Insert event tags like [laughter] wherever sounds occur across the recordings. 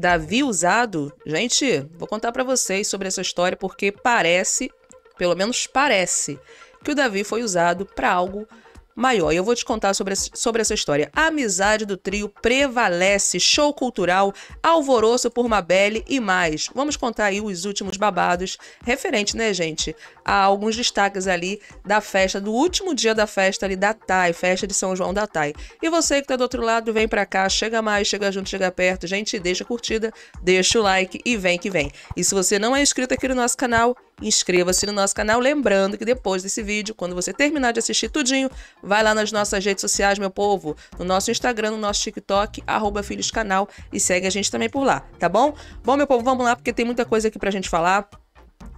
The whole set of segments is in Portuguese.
Davi usado, gente, vou contar para vocês sobre essa história porque parece, pelo menos parece, que o Davi foi usado para algo maior. E eu vou te contar sobre, sobre essa história. A amizade do trio prevalece, show cultural, alvoroço por Mabelle e mais. Vamos contar aí os últimos babados referente, né, gente, a alguns destaques ali da festa, do último dia da festa ali da TAI, festa de São João da TAI. E você que tá do outro lado, vem pra cá, chega mais, chega junto, chega perto. Gente, deixa a curtida, deixa o like e vem que vem. E se você não é inscrito aqui no nosso canal, inscreva-se no nosso canal. Lembrando que depois desse vídeo, quando você terminar de assistir tudinho, vai lá nas nossas redes sociais, meu povo, no nosso Instagram, no nosso TikTok, arroba Filhos Canal e segue a gente também por lá, tá bom? Bom, meu povo, vamos lá, porque tem muita coisa aqui pra gente falar.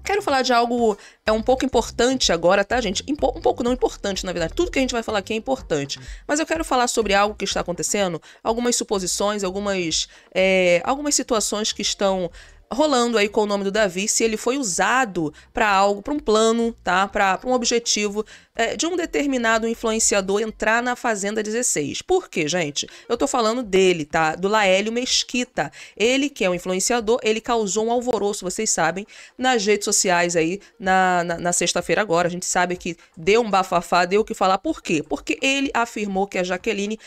Quero falar de algo é um pouco importante agora, tá, gente? Um pouco não importante, na verdade. Tudo que a gente vai falar aqui é importante. Mas eu quero falar sobre algo que está acontecendo, algumas suposições, algumas, é, algumas situações que estão rolando aí com o nome do Davi se ele foi usado para algo, para um plano, tá? Para um objetivo é, de um determinado influenciador entrar na Fazenda 16. Por quê, gente? Eu tô falando dele, tá? Do Laélio Mesquita. Ele, que é um influenciador, ele causou um alvoroço, vocês sabem, nas redes sociais aí na, na, na sexta-feira agora. A gente sabe que deu um bafafá, deu o que falar. Por quê? Porque ele afirmou que a Jaqueline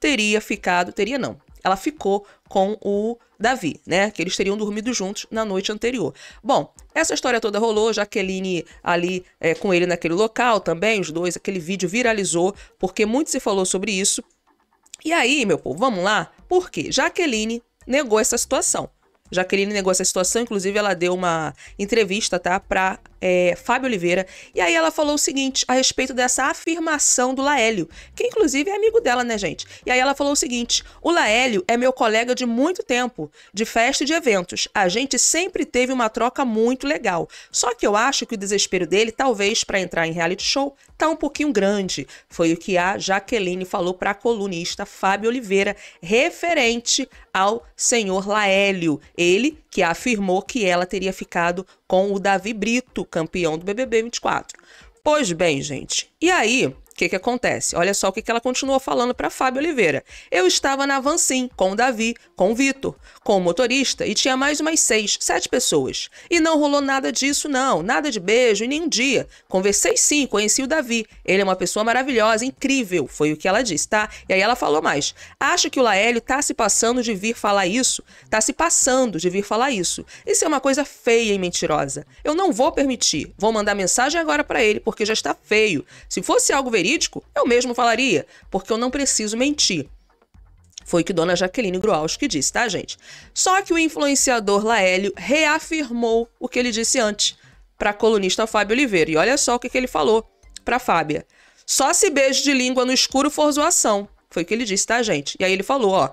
teria ficado, teria não, ela ficou com o Davi, né? Que eles teriam dormido juntos na noite anterior. Bom, essa história toda rolou, Jaqueline ali é, com ele naquele local também, os dois, aquele vídeo viralizou, porque muito se falou sobre isso. E aí, meu povo, vamos lá? Por quê? Jaqueline negou essa situação. Jaqueline negou essa situação, inclusive ela deu uma entrevista, tá, pra é, Fábio Oliveira. E aí ela falou o seguinte a respeito dessa afirmação do Laélio, que inclusive é amigo dela, né, gente? E aí ela falou o seguinte: o Laélio é meu colega de muito tempo, de festa e de eventos. A gente sempre teve uma troca muito legal. Só que eu acho que o desespero dele, talvez para entrar em reality show, tá um pouquinho grande. Foi o que a Jaqueline falou para a colunista Fábio Oliveira, referente ao senhor Laélio. Ele que afirmou que ela teria ficado com o Davi Brito, campeão do BBB 24. Pois bem, gente, e aí que, que acontece? Olha só o que, que ela continuou falando para Fábio Oliveira. Eu estava na van sim, com o Davi, com o Vitor, com o motorista e tinha mais umas seis, sete pessoas. E não rolou nada disso, não. Nada de beijo e nenhum dia. Conversei sim, conheci o Davi. Ele é uma pessoa maravilhosa, incrível. Foi o que ela disse, tá? E aí ela falou mais. Acha que o Laélio tá se passando de vir falar isso? Tá se passando de vir falar isso. Isso é uma coisa feia e mentirosa. Eu não vou permitir. Vou mandar mensagem agora para ele, porque já está feio. Se fosse algo verídico, jurídico, eu mesmo falaria, porque eu não preciso mentir. Foi que Dona Jaqueline Grualski disse, tá, gente? Só que o influenciador Laélio reafirmou o que ele disse antes para a colunista Fábio Oliveira. E olha só o que, que ele falou para Fábia. Só se beijo de língua no escuro for zoação. Foi o que ele disse, tá, gente? E aí ele falou, ó.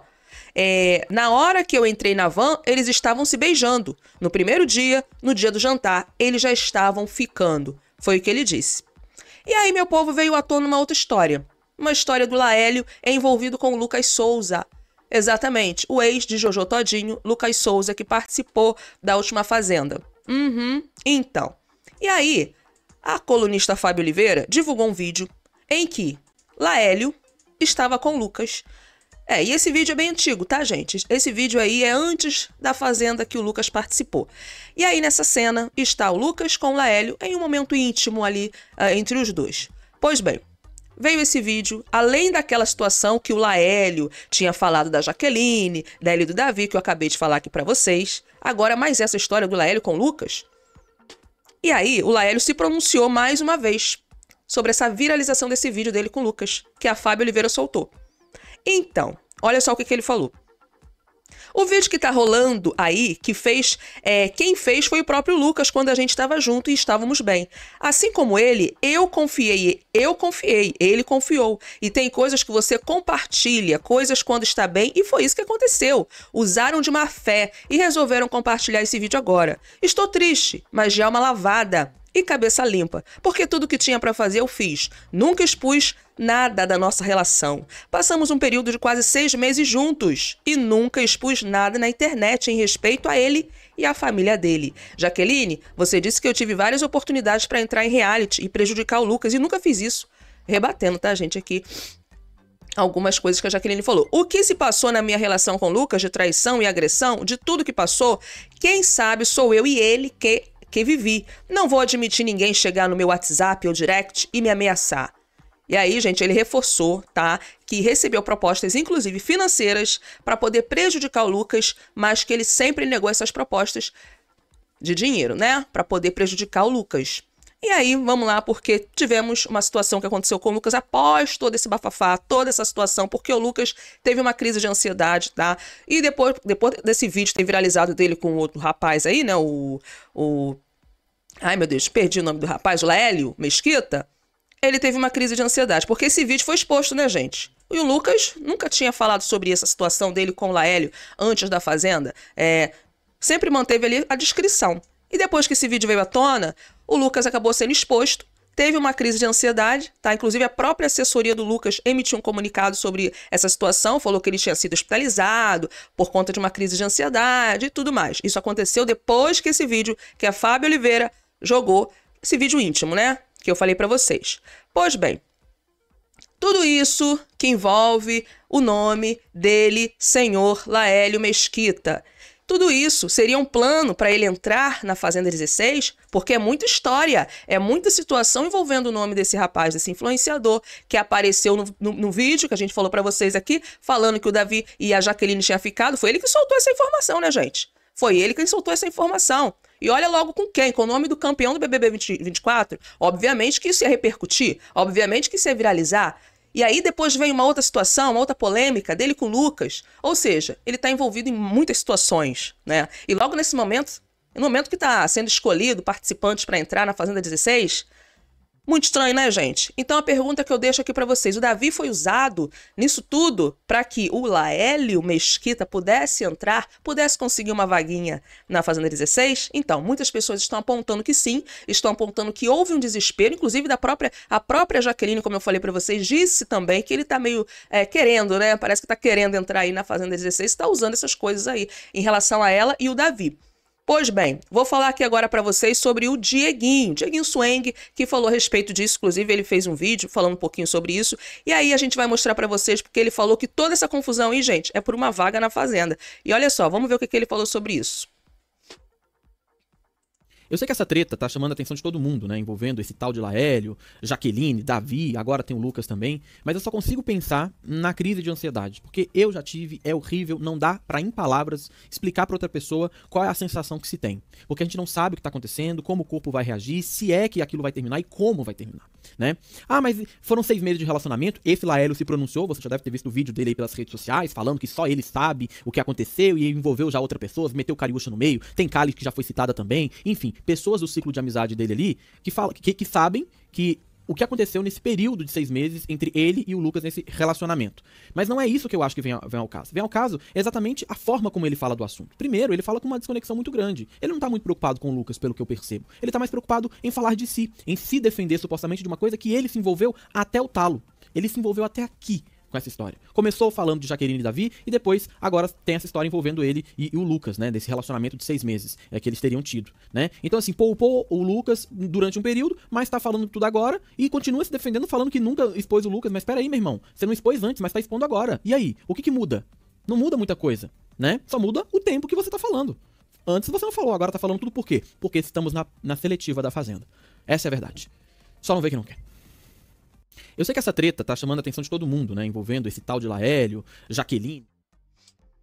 É, na hora que eu entrei na van, eles estavam se beijando. No primeiro dia, no dia do jantar, eles já estavam ficando. Foi o que ele disse. E aí, meu povo, veio à tona uma outra história. Uma história do Laélio envolvido com o Lucas Souza. Exatamente, o ex de Jojo Todinho, Lucas Souza, que participou da última Fazenda. Uhum, então. E aí, a colunista Fábio Oliveira divulgou um vídeo em que Laélio estava com Lucas é, e esse vídeo é bem antigo, tá, gente? Esse vídeo aí é antes da fazenda que o Lucas participou. E aí, nessa cena, está o Lucas com o Laélio em um momento íntimo ali uh, entre os dois. Pois bem, veio esse vídeo, além daquela situação que o Laélio tinha falado da Jaqueline, da Eli do Davi, que eu acabei de falar aqui para vocês. Agora, mais essa história do Laélio com o Lucas. E aí, o Laélio se pronunciou mais uma vez sobre essa viralização desse vídeo dele com o Lucas, que a Fábio Oliveira soltou. Então, olha só o que, que ele falou. O vídeo que está rolando aí, que fez, é, quem fez foi o próprio Lucas quando a gente estava junto e estávamos bem. Assim como ele, eu confiei, eu confiei, ele confiou. E tem coisas que você compartilha, coisas quando está bem, e foi isso que aconteceu. Usaram de má fé e resolveram compartilhar esse vídeo agora. Estou triste, mas já é uma lavada e cabeça limpa, porque tudo que tinha para fazer eu fiz. Nunca expus nada da nossa relação. Passamos um período de quase seis meses juntos e nunca expus nada na internet em respeito a ele e à família dele. Jaqueline, você disse que eu tive várias oportunidades para entrar em reality e prejudicar o Lucas e nunca fiz isso. Rebatendo, tá, gente, aqui algumas coisas que a Jaqueline falou. O que se passou na minha relação com Lucas de traição e agressão, de tudo que passou, quem sabe sou eu e ele que que vivi. Não vou admitir ninguém chegar no meu WhatsApp ou direct e me ameaçar. E aí, gente, ele reforçou, tá? Que recebeu propostas, inclusive financeiras, para poder prejudicar o Lucas, mas que ele sempre negou essas propostas de dinheiro, né? Para poder prejudicar o Lucas. E aí, vamos lá, porque tivemos uma situação que aconteceu com o Lucas após todo esse bafafá, toda essa situação, porque o Lucas teve uma crise de ansiedade, tá? E depois, depois desse vídeo ter viralizado dele com outro rapaz aí, né? O. o... Ai, meu Deus, perdi o nome do rapaz, o Lélio Mesquita ele teve uma crise de ansiedade, porque esse vídeo foi exposto, né, gente? E o Lucas nunca tinha falado sobre essa situação dele com o Laélio antes da Fazenda. É, sempre manteve ali a descrição. E depois que esse vídeo veio à tona, o Lucas acabou sendo exposto, teve uma crise de ansiedade, tá? Inclusive a própria assessoria do Lucas emitiu um comunicado sobre essa situação, falou que ele tinha sido hospitalizado por conta de uma crise de ansiedade e tudo mais. Isso aconteceu depois que esse vídeo que a Fábio Oliveira jogou, esse vídeo íntimo, né? que eu falei para vocês. Pois bem, tudo isso que envolve o nome dele, senhor Laélio Mesquita. Tudo isso seria um plano para ele entrar na Fazenda 16, porque é muita história, é muita situação envolvendo o nome desse rapaz, desse influenciador, que apareceu no, no, no vídeo que a gente falou para vocês aqui, falando que o Davi e a Jaqueline tinham ficado. Foi ele que soltou essa informação, né, gente? Foi ele que soltou essa informação. E olha logo com quem, com o nome do campeão do BBB 20, 24. Obviamente que isso ia repercutir, obviamente que isso ia viralizar. E aí depois vem uma outra situação, uma outra polêmica dele com o Lucas. Ou seja, ele está envolvido em muitas situações, né? E logo nesse momento, no momento que está sendo escolhido participantes para entrar na Fazenda 16, muito estranho, né, gente? Então a pergunta que eu deixo aqui para vocês: o Davi foi usado nisso tudo para que o Laélio Mesquita pudesse entrar, pudesse conseguir uma vaguinha na Fazenda 16? Então, muitas pessoas estão apontando que sim, estão apontando que houve um desespero, inclusive da própria a própria Jaqueline, como eu falei para vocês, disse também que ele tá meio é, querendo, né? Parece que tá querendo entrar aí na Fazenda 16, está usando essas coisas aí em relação a ela e o Davi. Pois bem, vou falar aqui agora para vocês sobre o Dieguinho, Dieguinho Sweng, que falou a respeito disso, inclusive ele fez um vídeo falando um pouquinho sobre isso, e aí a gente vai mostrar para vocês porque ele falou que toda essa confusão, hein, gente, é por uma vaga na fazenda. E olha só, vamos ver o que, que ele falou sobre isso. Eu sei que essa treta tá chamando a atenção de todo mundo, né? Envolvendo esse tal de Laélio, Jaqueline, Davi, agora tem o Lucas também. Mas eu só consigo pensar na crise de ansiedade, porque eu já tive, é horrível, não dá para em palavras explicar para outra pessoa qual é a sensação que se tem, porque a gente não sabe o que tá acontecendo, como o corpo vai reagir, se é que aquilo vai terminar e como vai terminar, né? Ah, mas foram seis meses de relacionamento. Esse Laélio se pronunciou, você já deve ter visto o vídeo dele aí pelas redes sociais, falando que só ele sabe o que aconteceu e envolveu já outra pessoa, meteu Cariúcha no meio. Tem Cálice que já foi citada também. Enfim, pessoas do ciclo de amizade dele ali que, fala, que, que sabem que o que aconteceu nesse período de seis meses entre ele e o Lucas nesse relacionamento. Mas não é isso que eu acho que vem, ao caso. Vem ao caso é exatamente a forma como ele fala do assunto. Primeiro, ele fala com uma desconexão muito grande. Ele não tá muito preocupado com o Lucas, pelo que eu percebo. Ele tá mais preocupado em falar de si, em se defender supostamente de uma coisa que ele se envolveu até o talo. Ele se envolveu até aqui com essa história. Começou falando de Jaqueline e Davi e depois agora tem essa história envolvendo ele e, e, o Lucas, né? Desse relacionamento de seis meses é, que eles teriam tido, né? Então assim poupou o Lucas durante um período, mas tá falando tudo agora e continua se defendendo falando que nunca expôs o Lucas. Mas espera aí, meu irmão, você não expôs antes, mas tá expondo agora. E aí, o que que muda? Não muda muita coisa, né? Só muda o tempo que você tá falando. Antes você não falou, agora tá falando tudo por quê? Porque estamos na, na seletiva da Fazenda. Essa é a verdade. Só não vê que não quer. Eu sei que essa treta tá chamando a atenção de todo mundo, né? Envolvendo esse tal de Laélio, Jaqueline.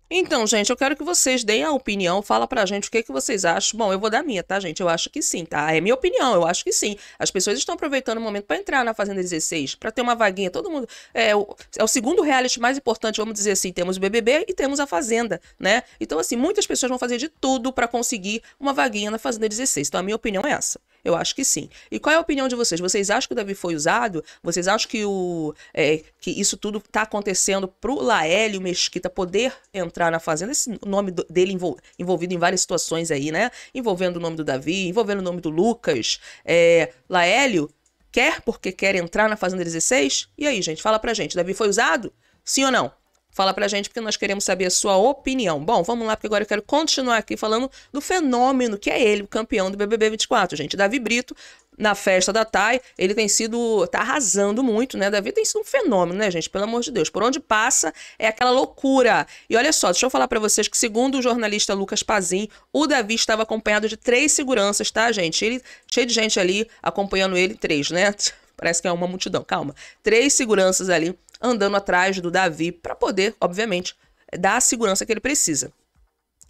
Então, gente, eu quero que vocês deem a opinião, fala pra gente o que, que vocês acham. Bom, eu vou dar minha, tá, gente? Eu acho que sim, tá? É minha opinião, eu acho que sim. As pessoas estão aproveitando o momento para entrar na Fazenda 16, para ter uma vaguinha, todo mundo. É o, é o, segundo reality mais importante, vamos dizer assim, temos o BBB e temos a Fazenda, né? Então, assim, muitas pessoas vão fazer de tudo para conseguir uma vaguinha na Fazenda 16. Então, a minha opinião é essa. Eu acho que sim. E qual é a opinião de vocês? Vocês acham que o Davi foi usado? Vocês acham que, o, é, que isso tudo está acontecendo para o Laélio Mesquita poder entrar na Fazenda? Esse nome dele envol, envolvido em várias situações aí, né? Envolvendo o nome do Davi, envolvendo o nome do Lucas. É, Laélio quer porque quer entrar na Fazenda 16? E aí, gente, fala pra gente. Davi foi usado? Sim ou não? Fala pra gente porque nós queremos saber a sua opinião. Bom, vamos lá, porque agora eu quero continuar aqui falando do fenômeno que é ele, o campeão do BBB 24, gente. Davi Brito, na festa da TAI, ele tem sido, tá arrasando muito, né? Davi tem sido um fenômeno, né, gente? Pelo amor de Deus. Por onde passa é aquela loucura. E olha só, deixa eu falar para vocês que, segundo o jornalista Lucas Pazin, o Davi estava acompanhado de três seguranças, tá, gente? Ele, cheio de gente ali acompanhando ele, três, né? [laughs] Parece que é uma multidão, calma. Três seguranças ali andando atrás do Davi para poder, obviamente, dar a segurança que ele precisa.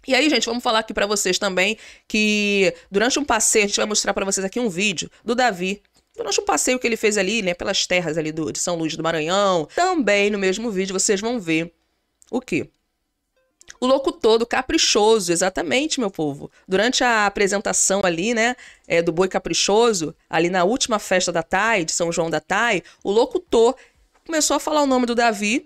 E aí, gente, vamos falar aqui para vocês também que durante um passeio, a gente vai mostrar para vocês aqui um vídeo do Davi Durante um passeio que ele fez ali, né, pelas terras ali do, de São Luís do Maranhão, também no mesmo vídeo vocês vão ver o quê? O louco todo caprichoso, exatamente, meu povo. Durante a apresentação ali, né, é, do Boi Caprichoso, ali na última festa da TAI, de São João da TAI, o locutor começou a falar o nome do Davi,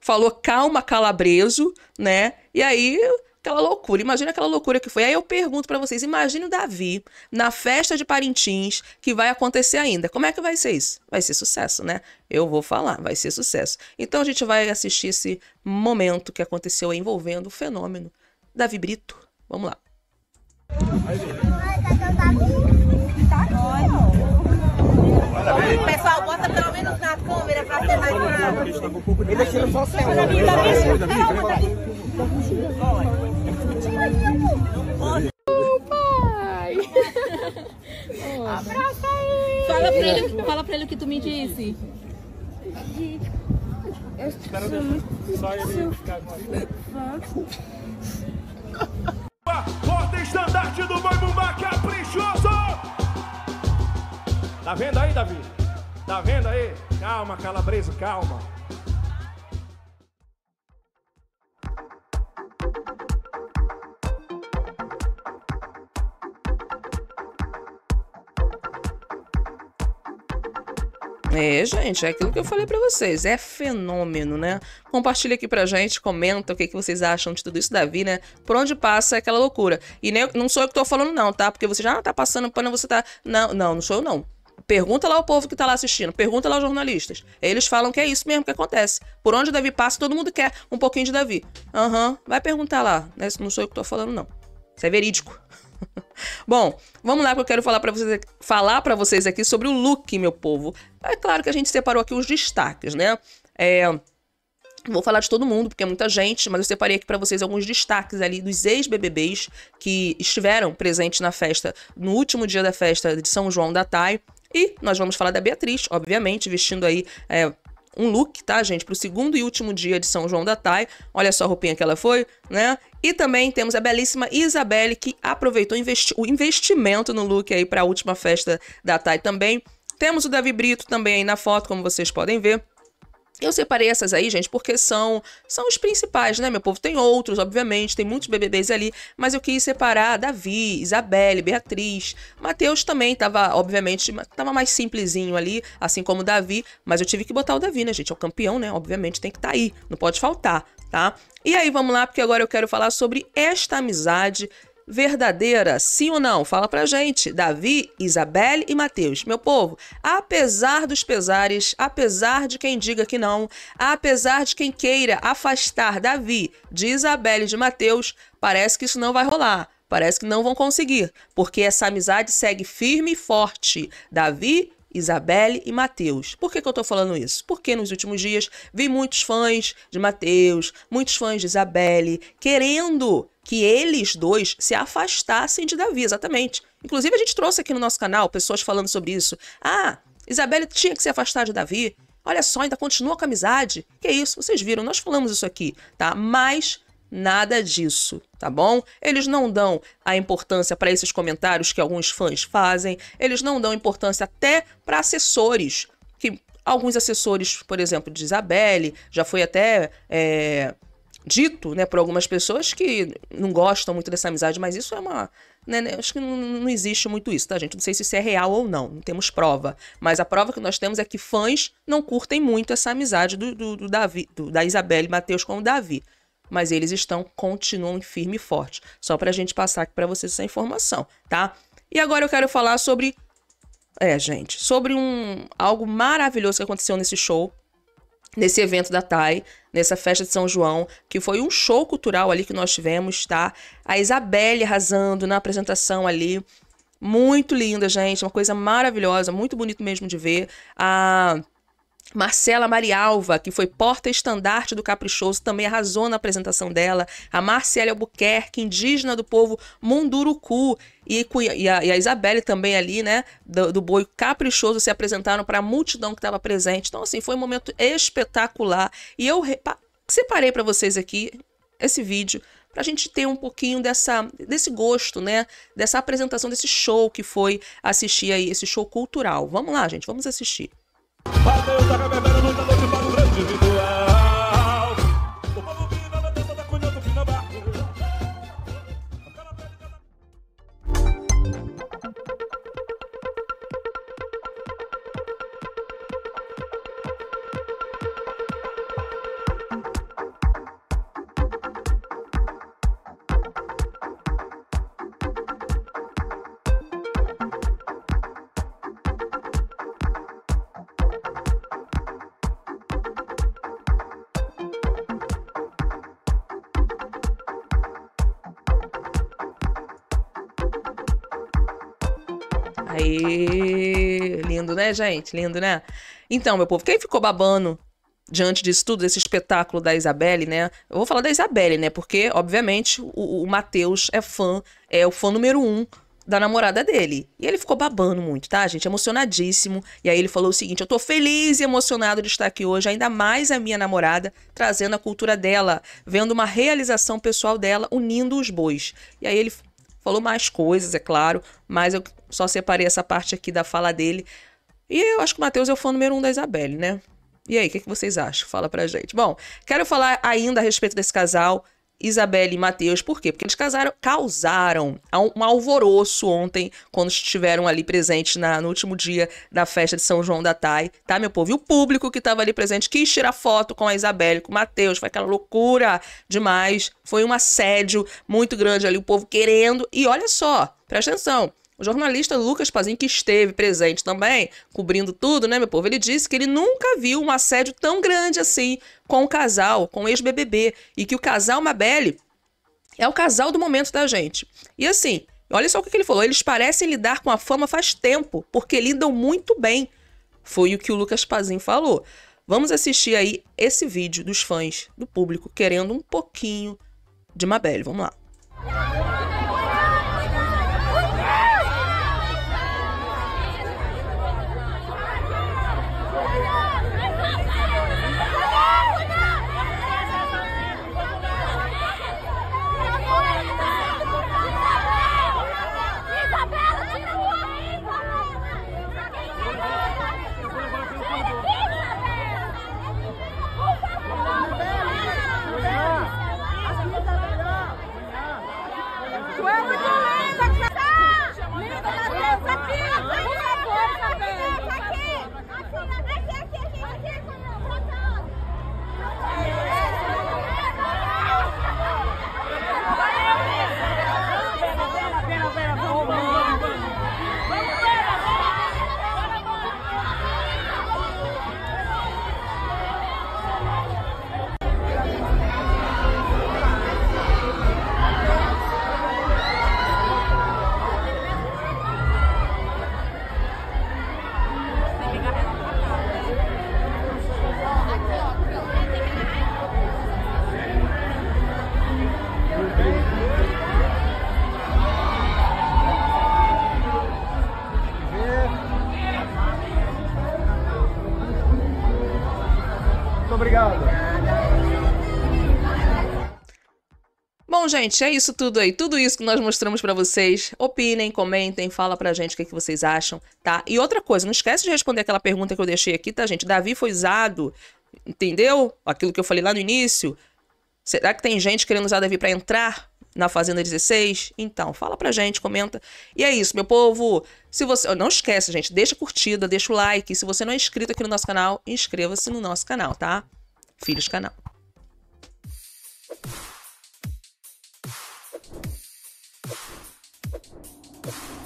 falou calma, calabreso, né? E aí aquela loucura. Imagina aquela loucura que foi. Aí eu pergunto para vocês: imagine o Davi na festa de Parintins, que vai acontecer ainda. Como é que vai ser isso? Vai ser sucesso, né? Eu vou falar, vai ser sucesso. Então a gente vai assistir esse momento que aconteceu envolvendo o fenômeno Davi Brito. Vamos lá. Olha, tá Davi. Tá aqui, tá. ó. Tá, tá, Pessoal, bota pelo menos na câmera pra ser mais claro. Ele deixou só o céu. Davi, Davi, Pai. Abraça aí. Fala pra ele, fala pra ele o que tu me disse. Só ele ficar com a Porta estandarte do Boi Bumbá caprichoso! Tá vendo aí, Davi? Tá vendo aí? Calma, calabreso, calma. É, gente, é aquilo que eu falei para vocês, é fenômeno, né? Compartilha aqui pra gente, comenta o que, que vocês acham de tudo isso, Davi, né? Por onde passa aquela loucura. E nem, não sou eu que tô falando não, tá? Porque você já tá passando pano, você tá... Não, não, não sou eu não. Pergunta lá o povo que está lá assistindo, pergunta lá os jornalistas. Eles falam que é isso mesmo que acontece. Por onde Davi passa, todo mundo quer um pouquinho de Davi. Aham, uhum, vai perguntar lá. Né, não sou eu que estou falando, não. Isso é verídico. [laughs] Bom, vamos lá que eu quero falar para vocês, falar pra vocês aqui sobre o look, meu povo. É claro que a gente separou aqui os destaques, né? É, Vou falar de todo mundo, porque é muita gente, mas eu separei aqui para vocês alguns destaques ali dos ex-BBBs que estiveram presentes na festa, no último dia da festa de São João da TAI. E nós vamos falar da Beatriz, obviamente, vestindo aí é, um look, tá, gente, para o segundo e último dia de São João da Thay. Olha só a roupinha que ela foi, né? E também temos a belíssima Isabelle, que aproveitou investi o investimento no look aí para a última festa da Thay também. Temos o Davi Brito também aí na foto, como vocês podem ver. Eu separei essas aí, gente, porque são são os principais, né, meu povo? Tem outros, obviamente, tem muitos BBBs ali, mas eu quis separar Davi, Isabelle, Beatriz. Matheus também tava, obviamente, tava mais simplesinho ali, assim como Davi, mas eu tive que botar o Davi, né, gente? É o campeão, né? Obviamente tem que estar tá aí, não pode faltar, tá? E aí, vamos lá, porque agora eu quero falar sobre esta amizade verdadeira? Sim ou não? Fala pra gente. Davi, Isabelle e Mateus. Meu povo, apesar dos pesares, apesar de quem diga que não, apesar de quem queira afastar Davi de Isabelle e de Mateus, parece que isso não vai rolar. Parece que não vão conseguir, porque essa amizade segue firme e forte. Davi, Isabelle e Mateus. Por que, que eu estou falando isso? Porque nos últimos dias vi muitos fãs de Mateus, muitos fãs de Isabelle, querendo que eles dois se afastassem de Davi, exatamente. Inclusive, a gente trouxe aqui no nosso canal pessoas falando sobre isso. Ah, Isabelle tinha que se afastar de Davi. Olha só, ainda continua com a amizade. Que é isso, vocês viram, nós falamos isso aqui, tá? Mas nada disso, tá bom? Eles não dão a importância para esses comentários que alguns fãs fazem, eles não dão importância até para assessores, que alguns assessores, por exemplo, de Isabelle, já foi até. É dito, né, por algumas pessoas que não gostam muito dessa amizade, mas isso é uma, né, né, acho que não, não, existe muito isso, tá, gente? Não sei se isso é real ou não, não temos prova, mas a prova que nós temos é que fãs não curtem muito essa amizade do, do, do Davi, do, da Isabelle Mateus com o Davi, mas eles estão continuam firme e forte. Só pra gente passar aqui para vocês essa informação, tá? E agora eu quero falar sobre é, gente, sobre um algo maravilhoso que aconteceu nesse show nesse evento da TAI, nessa festa de São João, que foi um show cultural ali que nós tivemos, tá? A Isabelle arrasando na apresentação ali. Muito linda, gente. Uma coisa maravilhosa, muito bonito mesmo de ver. A Marcela Marialva, que foi porta-estandarte do Caprichoso, também arrasou na apresentação dela. A Marcela Albuquerque, indígena do povo Munduruku, e, e, a, e a Isabelle também ali, né, do, do boi caprichoso, se apresentaram para a multidão que estava presente. Então, assim, foi um momento espetacular. E eu separei para vocês aqui esse vídeo para a gente ter um pouquinho dessa, desse gosto, né? Dessa apresentação, desse show que foi assistir aí, esse show cultural. Vamos lá, gente, vamos assistir. Valeu, tá cabelando muita Aí, lindo, né, gente? Lindo, né? Então, meu povo, quem ficou babando diante disso tudo, desse espetáculo da Isabelle, né? Eu vou falar da Isabelle, né? Porque, obviamente, o, o Matheus é fã, é o fã número um da namorada dele. E ele ficou babando muito, tá, gente? Emocionadíssimo. E aí ele falou o seguinte: Eu tô feliz e emocionado de estar aqui hoje, ainda mais a minha namorada, trazendo a cultura dela, vendo uma realização pessoal dela, unindo os bois. E aí ele Falou mais coisas, é claro, mas eu só separei essa parte aqui da fala dele. E eu acho que o Matheus é o fã número um da Isabelle, né? E aí, o que, que vocês acham? Fala pra gente. Bom, quero falar ainda a respeito desse casal Isabelle e Matheus. Por quê? Porque eles casaram, causaram um alvoroço ontem, quando estiveram ali presentes na, no último dia da festa de São João da Tai, tá, meu povo? E o público que estava ali presente quis tirar foto com a Isabelle, com o Matheus. Foi aquela loucura demais. Foi um assédio muito grande ali, o povo querendo. E olha só, presta atenção. O jornalista Lucas Pazin, que esteve presente também, cobrindo tudo, né, meu povo? Ele disse que ele nunca viu um assédio tão grande assim com o casal, com o ex-BBB, e que o casal Mabelle é o casal do momento da gente. E assim, olha só o que ele falou: eles parecem lidar com a fama faz tempo, porque lidam muito bem. Foi o que o Lucas Pazin falou. Vamos assistir aí esse vídeo dos fãs, do público, querendo um pouquinho de Mabelle. Vamos lá. Bom, gente, é isso tudo aí. Tudo isso que nós mostramos para vocês. Opinem, comentem, fala pra gente o que, é que vocês acham, tá? E outra coisa, não esquece de responder aquela pergunta que eu deixei aqui, tá, gente? Davi foi usado, entendeu? Aquilo que eu falei lá no início. Será que tem gente querendo usar Davi para entrar na Fazenda 16? Então, fala pra gente, comenta. E é isso, meu povo. Se você. Não esquece, gente, deixa curtida, deixa o like. Se você não é inscrito aqui no nosso canal, inscreva-se no nosso canal, tá? Filhos Canal. Oh.